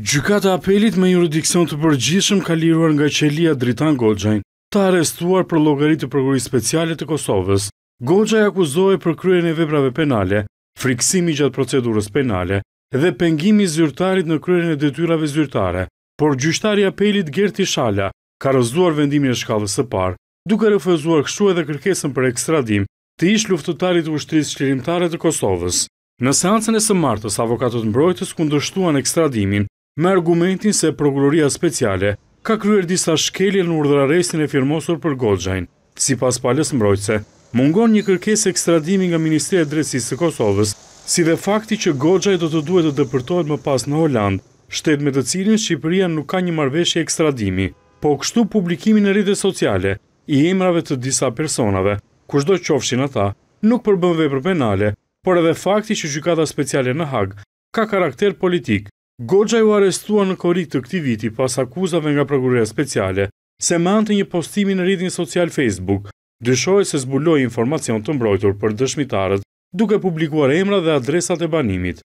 Gjykata apelit me juridikson të përgjishëm ka liruar nga qelia Dritan Gojajn, ta arestuar për logaritë të përgurit specialit të Kosovës. Gojaj akuzohi për kryen e veprave penale, friksimi gjatë procedurës penale dhe pengimi zyrtarit në kryen e detyrave zyrtare, por gjyshtari apelit Gerti Shala ka rëzduar vendimin e shkallës së parë, duke refuzuar kështu edhe kërkesën për ekstradim të ish luftëtarit u ushtrisë qërimtare të Kosovës. Në seancën e së martës, avokatët mbrojtës kundështuan ekstradimin me argumentin se prokuroria speciale ka kryer disa shkelje në urdhër arrestin e firmosur për Gojajn. Si pas palës mbrojtëse, mungon një kërkes ekstradimi nga Ministrija Drecisë të Kosovës, si dhe fakti që Gojaj do të duhet të dëpërtojt më pas në Hollandë, shtet me të cilin Shqipëria nuk ka një marveshje ekstradimi, po kështu publikimin e rritës sociale i emrave të disa personave, kushdo qofshin ata, nuk përbënve për penale, por edhe fakti që gjykata speciale në Hagë ka karakter politikë, Goxha ju arestua në korik të këti viti pas akuzave nga prokuroria speciale se mante një postimi në rritin social Facebook, dyshoj se zbuloj informacion të mbrojtur për dëshmitarët duke publikuar emra dhe adresat e banimit.